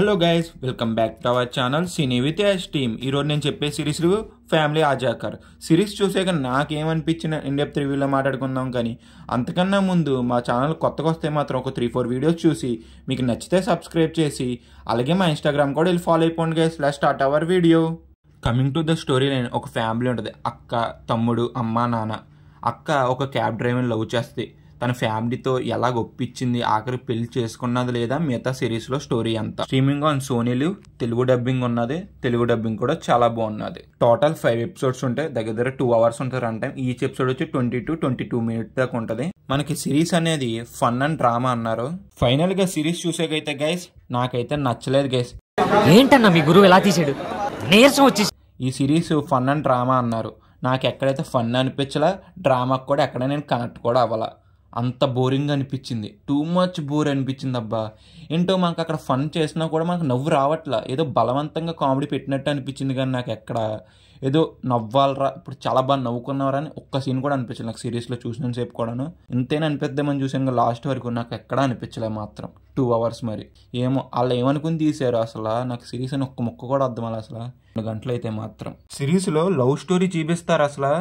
hello guys welcome back to our channel cine with Yash team ఈరోజు నేను చెప్పే series family ఆజాకర్ series చూసాక నాకేమనిపించిన India రివ్యూలో మాట్లాడుకుందాం కానీ అంతకన్నా ముందు మా ఛానల్ కొత్తగా వస్తే మాత్రం ఒక త్రీ ఫోర్ వీడియోస్ చూసి మీకు నచ్చితే సబ్స్క్రైబ్ చేసి అలాగే మా ఇన్స్టాగ్రామ్ కూడా వెళ్ళి ఫాలో అయిపోండి guys let's start our video coming to the story నేను ఒక ఫ్యామిలీ ఉంటుంది అక్క తమ్ముడు అమ్మ నాన్న అక్క ఒక క్యాబ్ డ్రైవర్ని లవ్ చేస్తుంది తన ఫ్యామిలీతో ఎలా ఒప్పించింది ఆఖరి పెళ్లి చేసుకున్నది లేదా మిగతా సిరీస్లో స్టోరీ అంతా స్ట్రీమింగ్ ఆన్ సోనీలు తెలుగు డబ్బింగ్ ఉన్నది తెలుగు డబ్బింగ్ కూడా చాలా బాగున్నది టోటల్ ఫైవ్ ఎపిసోడ్స్ ఉంటాయి దగ్గర దగ్గర టూ అవర్స్ ఉంటుంది రన్ టైం ఈచ్ ఎపిసోడ్ వచ్చి twenty to twenty two minutes దాకా ఉంటుంది మనకి సిరీస్ అనేది ఫన్ అండ్ డ్రామా అన్నారు ఫైనల్ గా సిరీస్ చూసేకైతే గైస్ నాకైతే నచ్చలేదు గైస్ ఏంటన్నా మీ గురువు ఎలా తీసాడు నీరసం వచ్చి ఈ సిరీస్ ఫన్ అండ్ డ్రామా అన్నారు నాకు ఎక్కడైతే ఫన్ అనిపించలే డ్రామాకు కూడా ఎక్కడ నేను కనెక్ట్ కూడా అవ్వాలా అంత బోరింగ్ అనిపించింది టూ మచ్ బోర్ అనిపించింది అబ్బా ఏంటో మనకు అక్కడ ఫన్ చేసినా కూడా మనకు నవ్వు రావట్లా ఏదో బలవంతంగా కామెడీ పెట్టినట్టు అనిపించింది కానీ నాకు ఎక్కడ ఏదో నవ్వాలరా ఇప్పుడు చాలా బాగా నవ్వుకున్నారా అని ఒక్క సీన్ కూడా అనిపించలేదు నాకు సిరీస్లో చూసిన సేపు కూడాను ఇంతేనా అనిపిద్దామని చూసాం లాస్ట్ వరకు నాకు ఎక్కడా అనిపించలేదు మాత్రం టూ అవర్స్ మరి ఏమో వాళ్ళు ఏమనుకుని తీసారు అసలు నాకు సిరీస్ అని ఒక్క ముక్క కూడా అర్థం అలా అసలు రెండు గంటలు అయితే మాత్రం సిరీస్లో లవ్ స్టోరీ చూపిస్తారు అసలు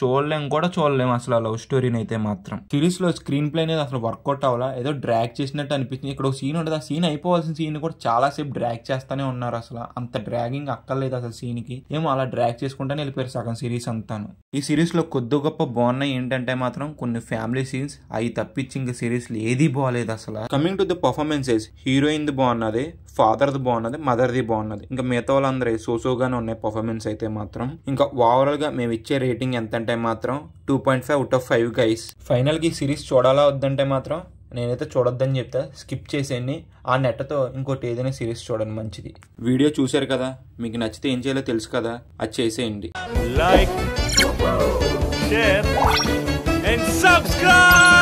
చూడలేం కూడా చూడలేం అసలు ఆ లవ్ స్టోరీని అయితే మాత్రం సిరీస్లో స్క్రీన్ ప్లే అనేది అసలు వర్కౌట్ అవ్వాలా ఏదో డ్రాగ్ చేసినట్టు అనిపించింది ఇక్కడ ఒక సీన్ ఉంటుంది ఆ సీన్ అయిపోవాల్సిన సీన్ కూడా చాలాసేపు డ్రాగ్ చేస్తానే ఉన్నారు అసలు అంత డ్రాగింగ్ అక్కర్లేదు అసలు సీన్ కి ఏమో అలా డ్రాగ్ చేసుకుంటానే వెళ్ళిపోయారు సగం సిరీస్ అంతాను ఈ సిరీస్ లో కొద్ది గొప్ప బాగున్నాయి ఏంటంటే మాత్రం కొన్ని ఫ్యామిలీ సీన్స్ అవి తప్పించి ఇంక లో ఏది బాగాలేదు అసలు coming to the performances heroine బాగున్నది ఫాదర్ది బాగున్నది మదర్ది బాగున్నది ఇంకా మిగతా వాళ్ళందరూ సోసోగానే ఉన్నాయి పర్ఫార్మెన్స్ అయితే మాత్రం ఇంకా ఓవరాల్గా మేము ఇచ్చే రేటింగ్ ఎంత అంటే మాత్రం two point five out of five guys ఫైనల్కి సిరీస్ చూడాలా వద్దంటే మాత్రం నేనైతే చూడొద్దని చెప్తా స్కిప్ చేసేయండి ఆ నెట్టతో ఇంకోటి ఏదైనా సిరీస్ చూడండి మంచిది వీడియో చూశారు కదా మీకు నచ్చితే ఏం చేయాలో తెలుసు కదా అది చేసేయండి లైక్ సబ్స్క్రైబ్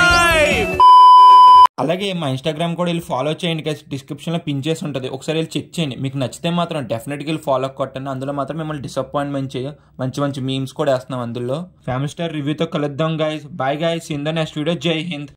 అలాగే మా ఇన్స్టాగ్రామ్ కూడా వీళ్ళు ఫాలో చేయండి కదా డిస్క్రిప్షన్లో పిన్ చేసి ఉంటుంది ఒకసారి వెళ్ళి చెక్ చేయండి మీకు నచ్చితే మాత్రం డెఫినెట్గా వీళ్ళు ఫాలో కొట్టండి అందులో మాత్రం మిమ్మల్ని డిసప్పాయింట్మెంట్ చేయ మంచి మంచి మీమ్స్ కూడా వేస్తున్నాం అందులో ఫ్యామిలీ స్టార్ రివ్యూతో కలుద్దాం guys bye guys in the next video జై హింద్